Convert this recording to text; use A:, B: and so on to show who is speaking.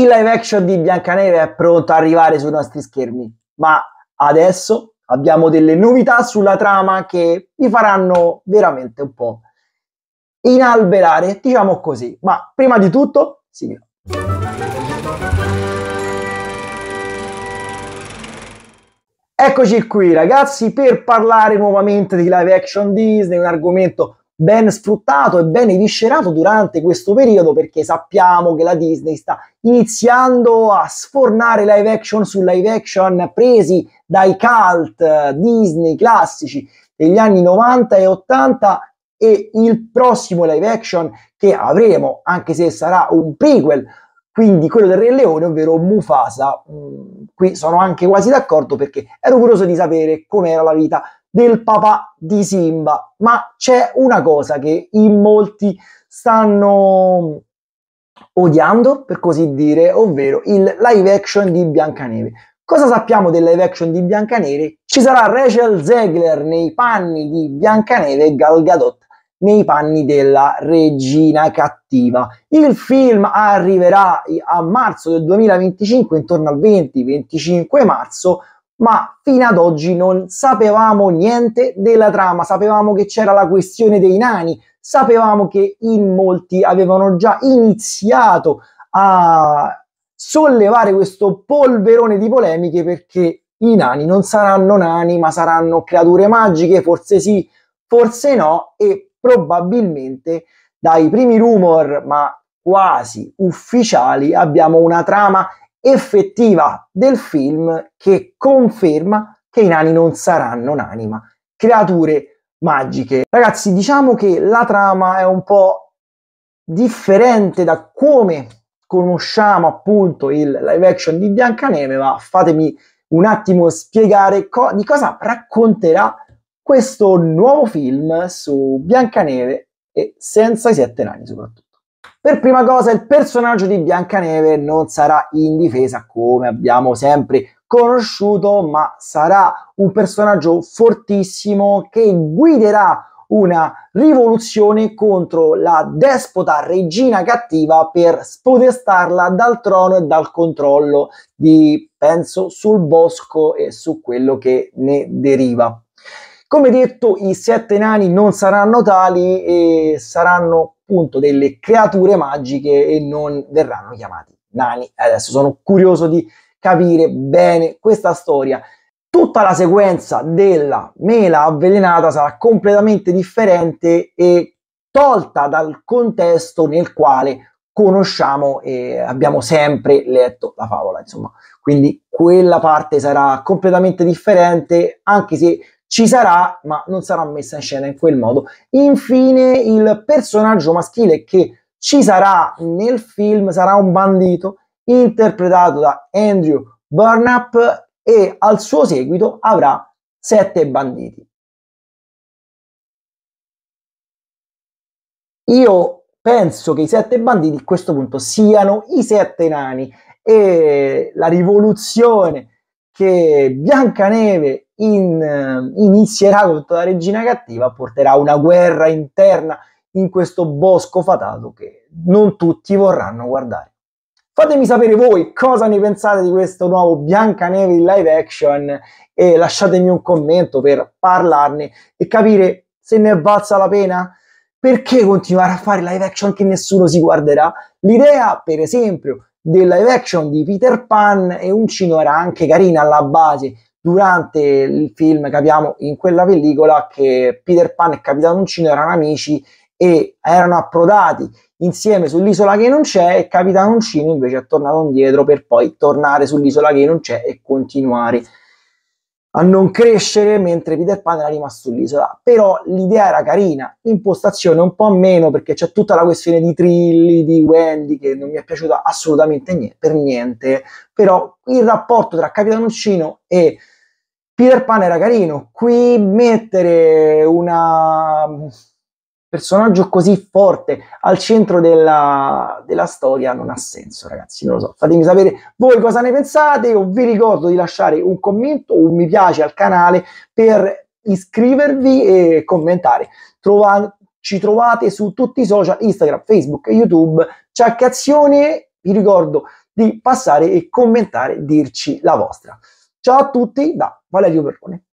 A: il live action di Biancaneve è pronto a arrivare sui nostri schermi, ma adesso abbiamo delle novità sulla trama che vi faranno veramente un po' inalberare, diciamo così. Ma prima di tutto, sigla. Eccoci qui ragazzi per parlare nuovamente di live action Disney, un argomento ben sfruttato e ben eviscerato durante questo periodo perché sappiamo che la Disney sta iniziando a sfornare live action su live action presi dai cult Disney classici degli anni 90 e 80 e il prossimo live action che avremo, anche se sarà un prequel, quindi quello del Re Leone, ovvero Mufasa. Mm, qui sono anche quasi d'accordo perché ero curioso di sapere com'era la vita del papà di Simba. Ma c'è una cosa che in molti stanno odiando, per così dire, ovvero il live action di Biancaneve. Cosa sappiamo del live action di Biancaneve? Ci sarà Rachel Zegler nei panni di Biancaneve e Gal Gadot nei panni della regina cattiva. Il film arriverà a marzo del 2025, intorno al 20-25 marzo, ma fino ad oggi non sapevamo niente della trama, sapevamo che c'era la questione dei nani, sapevamo che in molti avevano già iniziato a sollevare questo polverone di polemiche perché i nani non saranno nani, ma saranno creature magiche, forse sì, forse no, e probabilmente dai primi rumor, ma quasi ufficiali, abbiamo una trama effettiva del film che conferma che i nani non saranno un'anima, creature magiche. Ragazzi, diciamo che la trama è un po' differente da come conosciamo appunto il live action di Biancaneve, ma fatemi un attimo spiegare co- di cosa racconterà questo nuovo film su Biancaneve e senza i sette nani soprattutto. Per prima cosa il personaggio di Biancaneve non sarà in difesa come abbiamo sempre conosciuto, ma sarà un personaggio fortissimo che guiderà una rivoluzione contro la despota regina cattiva per spodestarla dal trono e dal controllo di, penso, sul bosco e su quello che ne deriva. Come detto, i sette nani non saranno tali e saranno appunto delle creature magiche e non verranno chiamati nani. Adesso sono curioso di capire bene questa storia. Tutta la sequenza della mela avvelenata sarà completamente differente e tolta dal contesto nel quale conosciamo e abbiamo sempre letto la favola, insomma. Quindi quella parte sarà completamente differente, anche se ci sarà, ma non sarà messa in scena in quel modo. Infine, il personaggio maschile che ci sarà nel film sarà un bandito interpretato da Andrew Burnap e al suo seguito avrà sette banditi. Io penso che i sette banditi a questo punto siano i sette nani e la rivoluzione che Biancaneve in, eh, inizierà contro la regina cattiva, porterà una guerra interna in questo bosco fatato che non tutti vorranno guardare. Fatemi sapere voi cosa ne pensate di questo nuovo Biancaneve in live action e lasciatemi un commento per parlarne e capire se ne è valsa la pena. Perché continuare a fare live action che nessuno si guarderà? L'idea, per esempio, del live action di Peter Pan e Uncino era anche carina alla base, durante il film capiamo in quella pellicola che Peter Pan e Capitano Uncino erano amici e erano approdati insieme sull'isola che non c'è e Capitano Uncino invece è tornato indietro per poi tornare sull'isola che non c'è e continuare a non crescere mentre Peter Pan era rimasto sull'isola. Però l'idea era carina, l'impostazione un po' meno perché c'è tutta la questione di Trilli, di Wendy che non mi è piaciuta assolutamente niente, per niente, però il rapporto tra Capitano Uncino e Peter Pan era carino, qui mettere un mm, personaggio così forte al centro della, della, storia non ha senso ragazzi, non lo so, fatemi sapere voi cosa ne pensate, io vi ricordo di lasciare un commento, un mi piace al canale per iscrivervi e commentare, Trova, ci trovate su tutti i social, Instagram, Facebook, YouTube, Ciao, che azione! vi ricordo di passare e commentare, dirci la vostra. Ciao a tutti da Valerio Berrone.